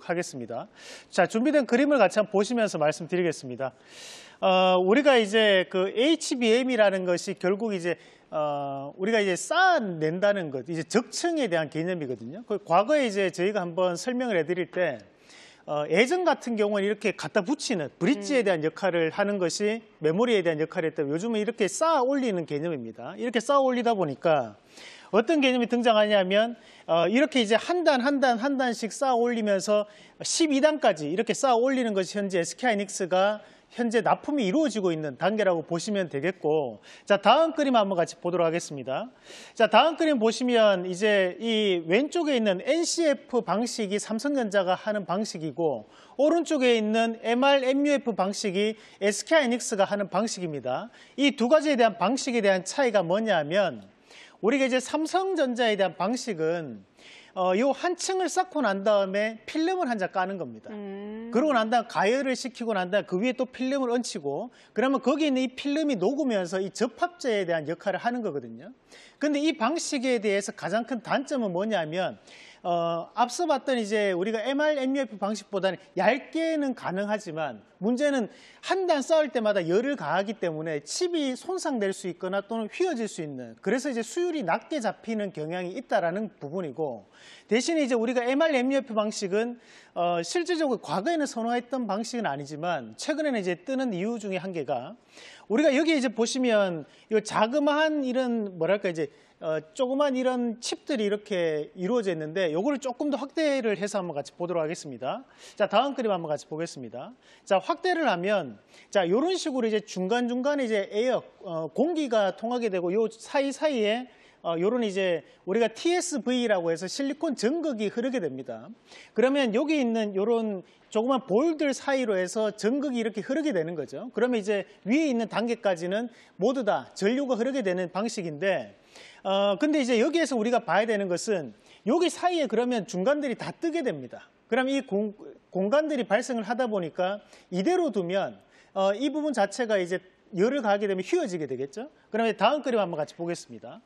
하겠습니다. 자, 준비된 그림을 같이 한번 보시면서 말씀드리겠습니다. 어, 우리가 이제 그 HBM이라는 것이 결국 이제 어, 우리가 이제 쌓아낸다는 것, 이제 적층에 대한 개념이거든요. 그 과거에 이제 저희가 한번 설명을 해드릴 때 어, 예전 같은 경우는 이렇게 갖다 붙이는 브릿지에 음. 대한 역할을 하는 것이 메모리에 대한 역할을 했다면 요즘은 이렇게 쌓아 올리는 개념입니다. 이렇게 쌓아 올리다 보니까 어떤 개념이 등장하냐면 어, 이렇게 이제 한 단 한 단 한 단씩 쌓아 올리면서 12단까지 이렇게 쌓아 올리는 것이 현재 SK하이닉스가 현재 납품이 이루어지고 있는 단계라고 보시면 되겠고 자 다음 그림 한번 같이 보도록 하겠습니다. 자 다음 그림 보시면 이제 이 왼쪽에 있는 NCF 방식이 삼성전자가 하는 방식이고 오른쪽에 있는 MR-MUF 방식이 SK하이닉스가 하는 방식입니다. 이 두 가지에 대한 방식에 대한 차이가 뭐냐면 우리가 이제 삼성전자에 대한 방식은 어, 요 한 층을 쌓고 난 다음에 필름을 한 장 까는 겁니다. 음. 그러고 난 다음 가열을 시키고 난 다음 그 위에 또 필름을 얹히고 그러면 거기 있는 이 필름이 녹으면서 이 접합제에 대한 역할을 하는 거거든요. 근데 이 방식에 대해서 가장 큰 단점은 뭐냐면 어, 앞서 봤던 이제 우리가 MR, MUF e 방식보다는 얇게는 가능하지만 문제는 한 단 쌓을 때마다 열을 가하기 때문에 칩이 손상될 수 있거나 또는 휘어질 수 있는 그래서 이제 수율이 낮게 잡히는 경향이 있다라는 부분이고 대신에 이제 우리가 MR, MUF e 방식은 어, 실질적으로 과거에는 선호했던 방식은 아니지만 최근에는 이제 뜨는 이유 중에 한 개가 우리가 여기 이제 보시면 이 자그마한 이런 뭐랄까 이제 어, 조그만 이런 칩들이 이렇게 이루어져 있는데 요거를 조금 더 확대를 해서 한번 같이 보도록 하겠습니다. 자, 다음 그림 한번 같이 보겠습니다. 자, 확대를 하면 자, 요런 식으로 이제 중간중간에 이제 에어 어, 공기가 통하게 되고 요 사이사이에 이런 어, 이제 우리가 TSV라고 해서 실리콘 전극이 흐르게 됩니다. 그러면 여기 있는 이런 조그만 볼들 사이로 해서 전극이 이렇게 흐르게 되는 거죠. 그러면 이제 위에 있는 단계까지는 모두 다 전류가 흐르게 되는 방식인데 어, 근데 이제 여기에서 우리가 봐야 되는 것은 여기 사이에 그러면 중간들이 다 뜨게 됩니다. 그럼 이 공, 공간들이 발생을 하다 보니까 이대로 두면 어, 이 부분 자체가 이제 열을 가하게 되면 휘어지게 되겠죠. 그러면 다음 그림 한번 같이 보겠습니다.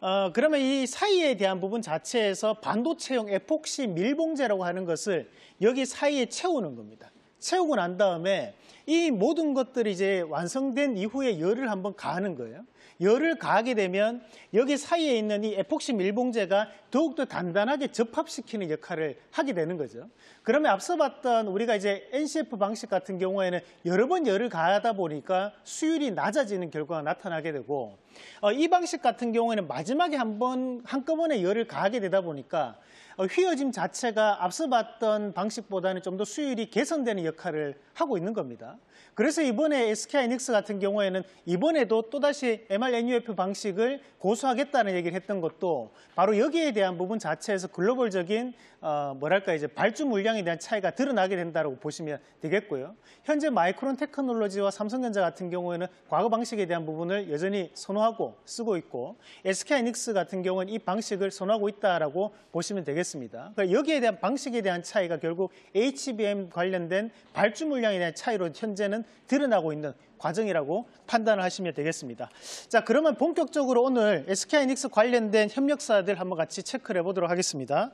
어, 그러면 이 사이에 대한 부분 자체에서 반도체용 에폭시 밀봉제라고 하는 것을 여기 사이에 채우는 겁니다. 세우고난 다음에 이 모든 것들이 이제 완성된 이후에 열을 한번 가하는 거예요. 열을 가하게 되면 여기 사이에 있는 이 에폭시 밀봉제가 더욱더 단단하게 접합시키는 역할을 하게 되는 거죠. 그러면 앞서 봤던 우리가 이제 NCF 방식 같은 경우에는 여러 번 열을 가하다 보니까 수율이 낮아지는 결과가 나타나게 되고 어, 이 방식 같은 경우에는 마지막에 한 번 한꺼번에 열을 가하게 되다 보니까 어, 휘어짐 자체가 앞서 봤던 방식보다는 좀 더 수율이 개선되는 역할을 역할을 하고 있는 겁니다. 그래서 이번에 SK이닉스 같은 경우에는 이번에도 또다시 MR-NUF 방식을 고수하겠다는 얘기를 했던 것도 바로 여기에 대한 부분 자체에서 글로벌적인 어, 뭐랄까 이제 발주 물량에 대한 차이가 드러나게 된다고 보시면 되겠고요. 현재 마이크론 테크놀로지와 삼성전자 같은 경우에는 과거 방식에 대한 부분을 여전히 선호하고 쓰고 있고 SK이닉스 같은 경우는 이 방식을 선호하고 있다라고 보시면 되겠습니다. 그러니까 여기에 대한 방식에 대한 차이가 결국 HBM 관련된 발주 물량에 대한 차이로 현재는 드러나고 있는 과정이라고 판단을 하시면 되겠습니다. 자, 그러면 본격적으로 오늘 SK이닉스 관련된 협력사들 한번 같이 체크를 해보도록 하겠습니다.